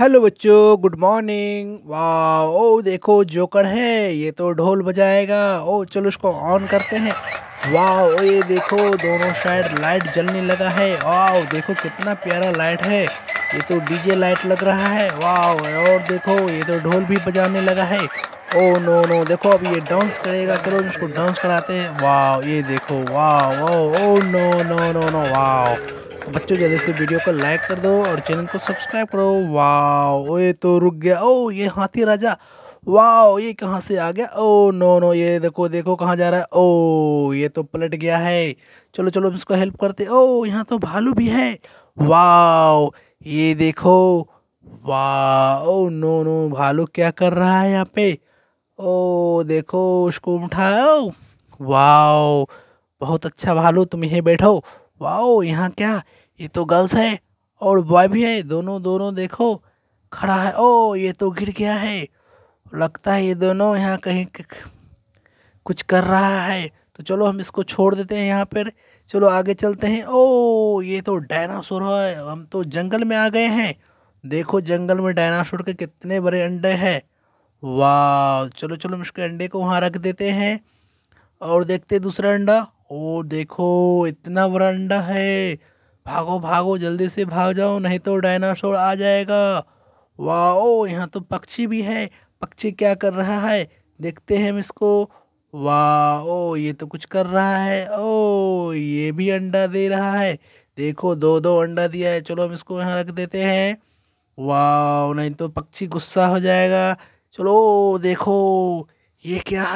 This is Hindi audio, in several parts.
हेलो बच्चों गुड मॉर्निंग वाह ओ देखो जोकर है ये तो ढोल बजाएगा ओ चलो इसको ऑन करते हैं वाह ओ ये देखो दोनों साइड लाइट जलने लगा है वाह देखो कितना प्यारा लाइट है ये तो डीजे लाइट लग रहा है वाह और देखो ये तो ढोल भी बजाने लगा है ओ नो नो देखो अब ये डांस करेगा चलो इसको डांस कराते हैं वाह ये देखो वाह oh oh no no no no वाह तो बच्चों जल्दी से वीडियो को लाइक कर दो और चैनल को सब्सक्राइब करो वाओ ये तो रुक गया ओ ये हाथी राजा वाओ ये कहाँ से आ गया ओ नो नो ये देखो देखो कहाँ जा रहा है ओ ये तो पलट गया है चलो चलो इसको हेल्प करते ओ यहाँ तो भालू भी है वाओ ये देखो वाह ओ नो नो भालू क्या कर रहा है यहाँ पे ओ देखो उसको उठाओ वाओ बहुत अच्छा भालू तुम यहीं बैठो वाओ यहाँ क्या ये तो गर्ल्स है और बॉय भी है दोनों दोनों देखो खड़ा है ओ ये तो गिर गया है लगता है ये दोनों यहाँ कहीं कुछ कर रहा है तो चलो हम इसको छोड़ देते हैं यहाँ पर चलो आगे चलते हैं ओ ये तो डायनासोर है हम तो जंगल में आ गए हैं देखो जंगल में डायनासोर के कितने बड़े अंडे हैं वाह चलो चलो हम इसके अंडे को वहाँ रख देते हैं और देखते दूसरा अंडा ओ देखो इतना बड़ा अंडा है भागो भागो जल्दी से भाग जाओ नहीं तो डायनासोर आ जाएगा वाओ यहाँ तो पक्षी भी है पक्षी क्या कर रहा है देखते हैं हम इसको वाओ ये तो कुछ कर रहा है ओ ये भी अंडा दे रहा है देखो दो दो अंडा दिया है चलो हम इसको यहाँ रख देते हैं वाओ नहीं तो पक्षी गुस्सा हो जाएगा चलो देखो ये क्या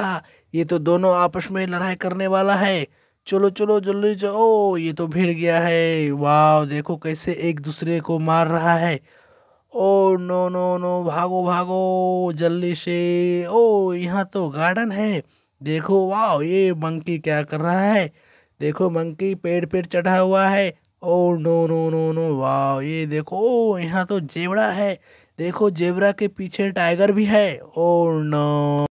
ये तो दोनों आपस में लड़ाई करने वाला है चलो चलो जल्दी जाओ ये तो भिड़ गया है वाह देखो कैसे एक दूसरे को मार रहा है ओ नो नो नो भागो भागो जल्दी से ओ यहाँ तो गार्डन है देखो वाह ये मंकी क्या कर रहा है देखो मंकी पेड़ पेड़ चढ़ा हुआ है oh no no no no वाह ये देखो ओ यहाँ तो जेवड़ा है देखो जेवरा के पीछे टाइगर भी है ओ नो